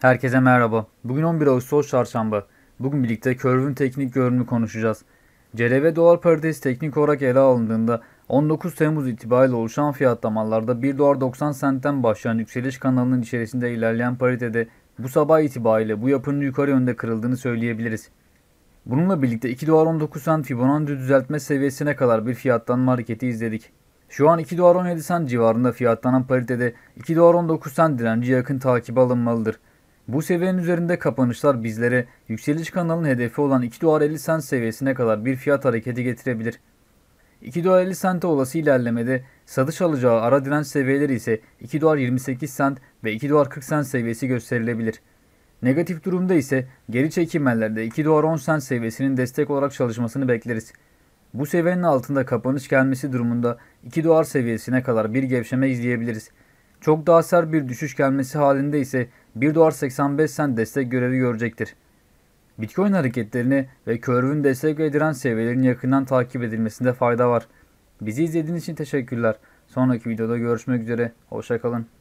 Herkese merhaba. Bugün 11 Ağustos Çarşamba. Bugün birlikte körvün teknik görünümü konuşacağız. CRV dolar paritesi teknik olarak ele alındığında 19 Temmuz itibariyle oluşan fiyatlamalarda 1 dolar 90 sentten başlayan yükseliş kanalının içerisinde ilerleyen paritede bu sabah itibariyle bu yapının yukarı yönde kırıldığını söyleyebiliriz. Bununla birlikte 2 dolar 19 sent Fibonacci düzeltme seviyesine kadar bir fiyatlanma hareketi izledik. Şu an 2 dolar 17 sent civarında fiyatlanan paritede 2 dolar 19 sent direnci yakın takibe alınmalıdır. Bu seviyenin üzerinde kapanışlar bizlere yükseliş kanalının hedefi olan 2 dolar 50 sent seviyesine kadar bir fiyat hareketi getirebilir. 2 dolar 50 sente olası ilerlemede satış alacağı ara direnç seviyeleri ise 2 dolar 28 sent ve 2 dolar 40 sent seviyesi gösterilebilir. Negatif durumda ise geri çekimlerde 2 dolar 10 sent seviyesinin destek olarak çalışmasını bekleriz. Bu seviyenin altında kapanış gelmesi durumunda 2 dolar seviyesine kadar bir gevşeme izleyebiliriz. Çok daha sert bir düşüş gelmesi halinde ise 1 dolar 85 sen destek görevi görecektir. Bitcoin hareketlerini ve körvün destek ve seviyelerin yakından takip edilmesinde fayda var. Bizi izlediğiniz için teşekkürler. Sonraki videoda görüşmek üzere. Hoşçakalın.